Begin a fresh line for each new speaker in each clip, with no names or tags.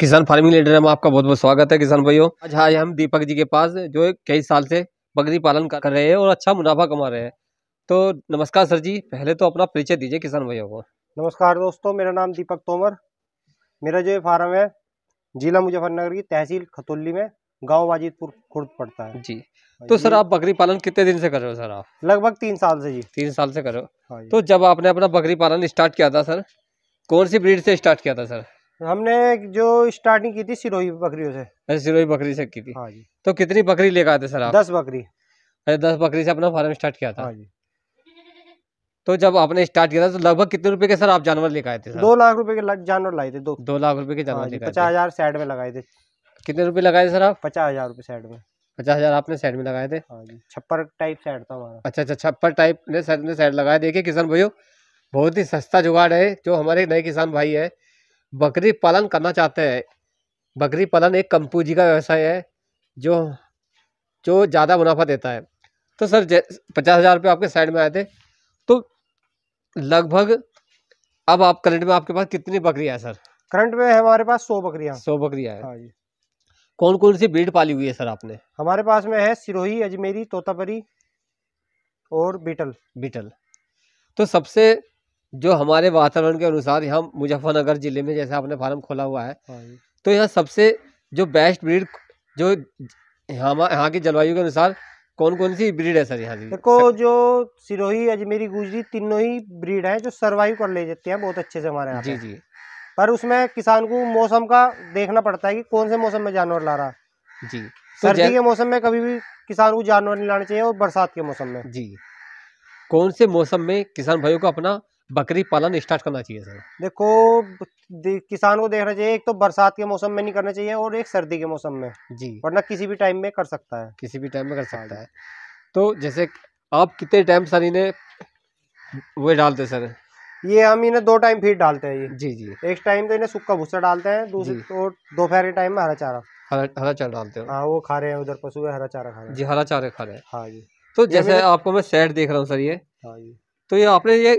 किसान farming leader में आपका बहुत बहुत स्वागत है किसान भाइयों आज हाँ हम दीपक जी के पास जो कई साल से बकरी पालन कर रहे हैं और अच्छा मुनाफा कमा रहे हैं तो नमस्कार सर जी पहले तो अपना परिचय दीजिए किसान भाइयों को नमस्कार दोस्तों मेरा नाम दीपक तोमर मेरा जो फार्म है जिला मुजफ्फरनगर की तहसील खतुल्ली में गाँव वाजिदपुर खुर्द पड़ता है जी तो सर आप बकरी पालन कितने दिन से कर रहे हो सर आप लगभग तीन साल से जी तीन साल से करो हाँ तो जब आपने अपना बकरी पालन स्टार्ट किया था सर कौन सी ब्रीड से स्टार्ट किया था सर हमने जो स्टार्टिंग की थी सिरोही बकरियों से अच्छा सिरोही बकरी से की थी हाँ जी तो कितनी बकरी लेकर आते सर आप दस बकरी अच्छा दस बकरी से अपना फार्म स्टार्ट किया था हाँ जी तो जब आपने स्टार्ट किया था तो लगभग कितने रुपए के सर आप जानवर लेकर आए थे दो लाख रुपए के जानवर लाए थे दो दो लाख रुपए के जानवर हाँ लेकर पचास हजार साइड में लगाए थे कितने रुपए लगाए थे सर आप पचास हजार रुपए साइड में पचास हजार आपने साइड में लगाए थे हाँ छप्पर टाइप साइड था हमारा अच्छा अच्छा छप्पर टाइप ने साइड लगाया देखिए किसान भाइयों बहुत ही सस्ता जुगाड़ है जो हमारे नए किसान भाई है बकरी पालन करना चाहते हैं बकरी पालन एक कम पूंजी का व्यवसाय है जो जो ज़्यादा मुनाफा देता है तो सर पचास हज़ार रुपये आपके साइड में आए थे तो लगभग अब आप करंट में आपके पास कितनी बकरियाँ हैं सर करंट में हमारे पास सौ बकरियाँ सौ बकरियाँ हैं हाँ जी कौन कौन सी ब्रीड पाली हुई है सर आपने हमारे पास में है सिरोही अजमेरी तोतापरी और बीटल बीटल तो सबसे जो हमारे वातावरण के अनुसार यहाँ मुजफ्फरनगर ज़िले में जैसे आपने फार्म खोला हुआ है हाँ तो यहाँ सबसे जो बेस्ट ब्रीड जो यहाँ यहाँ की जलवायु के अनुसार कौन कौन सी ब्रीड है सर यहाँ देखो जो सिरोही अजमेरी गुजरी तीनों ही ब्रीड है जो सर्वाइव कर ले जाते हैं बहुत अच्छे से हमारे यहाँ जी जी पर उसमें किसान को मौसम का देखना पड़ता है कि कौन से मौसम में जानवर ला रहा जी तो सर्दी के मौसम में कभी भी किसान को जानवर नहीं लाना चाहिए और बरसात के मौसम में जी कौन से मौसम में किसान भाइयों को अपना बकरी पालन स्टार्ट करना चाहिए सर देखो किसान को देखना चाहिए एक तो बरसात के मौसम में नहीं करना चाहिए और एक सर्दी के मौसम में जी वरना किसी भी टाइम में कर सकता है किसी भी टाइम में कर सकता हाँ है तो जैसे आप कितने टाइम सर इन्हें वे डालते सर ये हम इन्हें दो टाइम फीड डालते हैं ये जी जी एक टाइम तो इन्हें सूखा भूसा डालते हैं दूसरी तो दोपहर के टाइम में हरा चारा हरा हरा चारा डालते हैं हाँ वो खा रहे हैं उधर पशु है हरा चारा खा रहे हैं जी हरा चारा खा रहे हैं हाँ जी तो जैसे आपको मैं सेट देख रहा हूँ सर ये हाँ जी तो ये आपने ये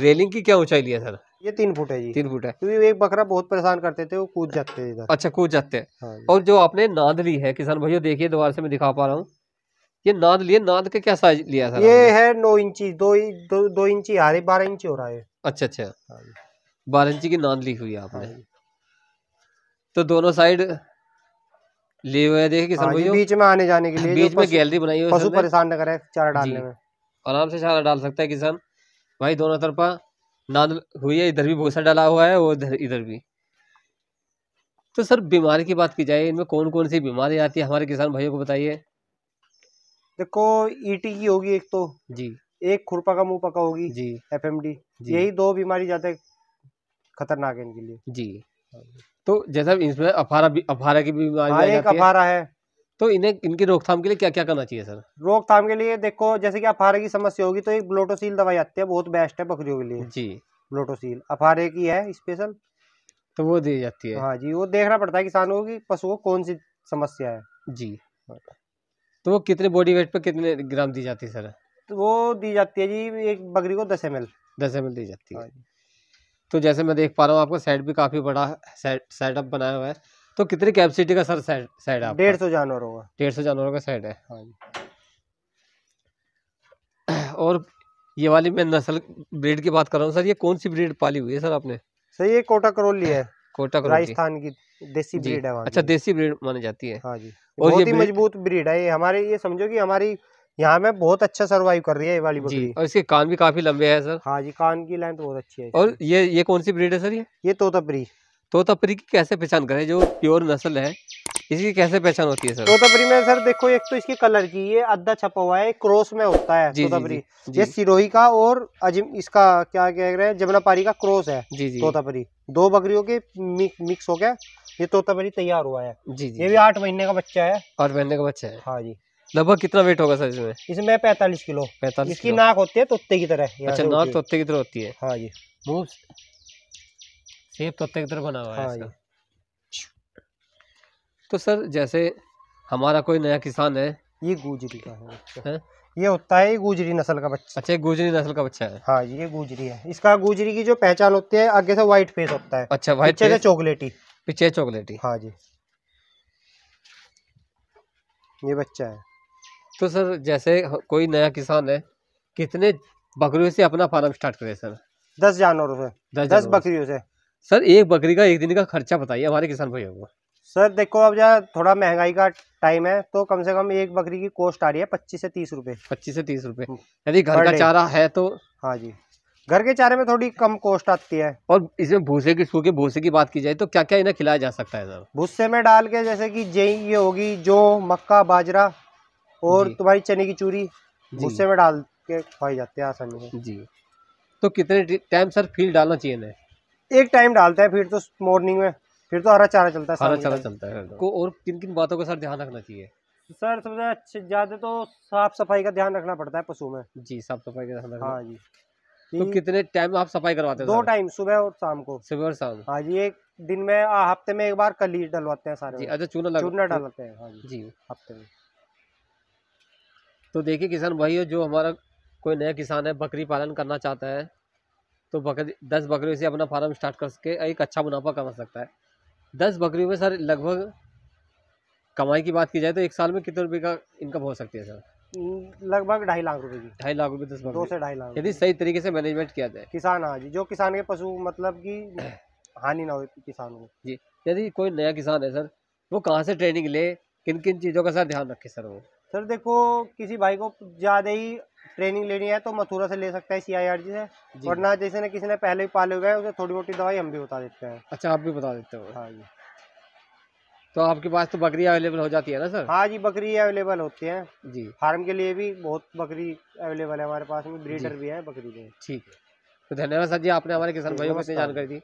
रेलिंग की क्या ऊंचाई लिया सर ये तीन फुट है जी तीन फुट है क्योंकि एक बकरा बहुत परेशान करते थे वो कूद जाते थे अच्छा कूद जाते हैं हाँ और जो आपने नाद ली है किसान भाई देखिए दोबारा से मैं दिखा पा रहा हूँ ये नाद लिए नाद का क्या साइज लिया सर ये है नौ इंची दो दो, दो इंची आ रही बारह इंची हो रहा है अच्छा अच्छा हाँ बारह इंची की नाद ली हुई है आपने हाँ तो दोनों साइड लिए हुए देखे किसान हाँ भाई बीच में आने जाने के लिए बीच में गैलरी बनाई हुई पशु परेशान न करे चारा डालने में आराम से चारा डाल सकता है किसान भाई दोनों तरफा नाद हुई है इधर भी भूसा डाला हुआ है और इधर इधर भी तो सर बीमारी की बात की जाए इनमें कौन कौन सी बीमारी आती है हमारे किसान भाइयों को बताइए देखो ईटी की होगी एक तो जी एक खुरपा का मुंह पका होगी जी एफ एम डी यही दो बीमारी जाते खतरनाक है इनके लिए जी तो जैसा इसमें अफारा अफारा की बीमारी हाँ, अफारा है तो इन्हें इनकी रोकथाम के लिए क्या क्या करना चाहिए सर रोकथाम के लिए देखो जैसे कि अफारे की समस्या होगी तो एक ब्लोटोसील दवाई आती है बहुत बेस्ट है बकरियों के लिए जी ब्लोटोसील अफारे की है स्पेशल तो वो दी जाती है हाँ जी वो देखना पड़ता है किसानों की पशु को कौन सी समस्या है जी तो वो कितने बॉडी वेट पर कितने ग्राम दी जाती है सर तो वो दी जाती है जी एक बकरी को दस एम एल दस एम एल दी जाती है हाँ तो जैसे मैं देख पा रहा हूँ आपका सेट भी काफ़ी बड़ा सेटअप बनाया हुआ है तो कितनी कैपेसिटी का सर साइड सेट है डेढ़ सौ जानवर होगा डेढ़ सौ जानवरों का साइड है हाँ जी और ये वाली मैं नस्ल ब्रीड की बात कर रहा हूँ सर ये कौन सी ब्रीड पाली हुई है सर आपने सर ये कोटा करोली है कोटा करोली राजस्थान की देसी ब्रीड है अच्छा देसी ब्रीड मानी जाती है हाँ जी और बहुत ही मजबूत ब्रीड है ये हमारे ये समझो कि हमारी यहाँ में बहुत अच्छा सरवाइव कर रही है ये वाली बकरी और इसके कान भी काफी लंबे हैं सर हाँ जी कान की लेंथ बहुत अच्छी है और ये ये कौन सी ब्रीड है सर ये ये तोतापरी तोतापरी की कैसे पहचान करें जो प्योर नस्ल है इसकी कैसे पहचान होती है सर तोतापरी में सर देखो एक तो इसकी कलर की ये अद्धा छपा हुआ है क्रॉस में होता है तोतापरी ये सिरोही का और अजिम इसका क्या कह रहे हैं जमुनापारी का क्रॉस है जी जी तोतापरी दो बकरियों के मिक, मिक्स हो गया ये तोतापरी तैयार हुआ है जी जी ये भी आठ महीने का बच्चा है आठ महीने का बच्चा है हाँ जी लगभग कितना वेट होगा सर इसमें इसमें पैंतालीस किलो पैतालीस इसकी नाक होती है तोते की तरह अच्छा नाक तोते की तरह होती है हाँ जी शेप तोते की बना हुआ है हाँ इसका। तो सर जैसे हमारा कोई नया किसान है ये गुजरी का है बच्चा ये होता है गुजरी नस्ल का बच्चा अच्छा गुजरी नस्ल का बच्चा है हाँ ये गुजरी है इसका गुजरी की जो पहचान होती है आगे से व्हाइट फेस होता है अच्छा व्हाइट पीछे से फेस चॉकलेटी पीछे चॉकलेटी हाँ जी ये बच्चा है तो सर जैसे कोई नया किसान है कितने बकरियों से अपना फार्म स्टार्ट करे सर दस जानवरों से दस दस बकरियों से सर एक बकरी का एक दिन का खर्चा बताइए हमारे किसान भाइयों को सर देखो अब जहाँ थोड़ा महंगाई का टाइम है तो कम से कम एक बकरी की कॉस्ट आ रही है पच्चीस से तीस रुपए पच्चीस से तीस रुपए हम्म। यदि घर का चारा है तो हाँ जी घर के चारे में थोड़ी कम कॉस्ट आती है और इसमें भूसे की सूखे भूसे की बात की जाए तो क्या क्या इन्हें खिलाया जा सकता है सर भूसे में डाल के जैसे की जई ये होगी जो मक्का बाजरा और तुम्हारी चने की चूरी भूसे में डाल के खवाई जाती है आसानी जी तो कितने टाइम सर फील डालना चाहिए इन्हें एक टाइम डालता है फिर तो मॉर्निंग में फिर तो हरा चारा चलता है हरा चारा चलता है को और किन किन बातों का सर ध्यान रखना चाहिए सर सबसे अच्छे ज़्यादा तो साफ सफाई का ध्यान रखना पड़ता है पशु में जी साफ सफाई का ध्यान रखना हाँ जी तो कितने टाइम आप सफाई करवाते हैं दो टाइम सुबह और शाम को सुबह और शाम हाँ जी एक दिन में हफ्ते में एक बार कली डलवाते हैं सारे अच्छा चूना चूना डालते हैं हाँ जी हफ्ते में तो देखिए किसान भाई जो हमारा कोई नया किसान है बकरी पालन करना चाहता है तो बकरी दस बकरियों से अपना फार्म स्टार्ट करके एक अच्छा मुनाफा कमा सकता है दस बकरियों में सर लगभग कमाई की बात की जाए तो एक साल में कितने रुपए का इनकम हो सकती है सर हम्म, लगभग ढाई लाख रुपए की ढाई लाख रुपए दस बकरी दो से ढाई लाख यदि सही तरीके से मैनेजमेंट किया जाए किसान हाँ जी जो किसान के पशु मतलब की हानि ना हो किसान को जी यदि कोई नया किसान है सर वो कहाँ से ट्रेनिंग ले किन किन चीज़ों का सर ध्यान रखे सर वो सर देखो किसी भाई को ज़्यादा ही ट्रेनिंग लेनी है तो मथुरा से ले सकते हैं सी आई आर जी से वरना जैसे ना किसी ने पहले भी पाले हुए हैं उसे थोड़ी मोटी दवाई हम भी बता देते हैं अच्छा आप भी बता देते हो हाँ जी तो आपके पास तो बकरी अवेलेबल हो जाती है ना सर हाँ जी बकरी अवेलेबल होती है जी फार्म के लिए भी बहुत बकरी अवेलेबल है हमारे पास में ब्रीडर भी है बकरी ठीक है तो धन्यवाद सर जी आपने हमारे किसान भाइयों को इतनी जानकारी दी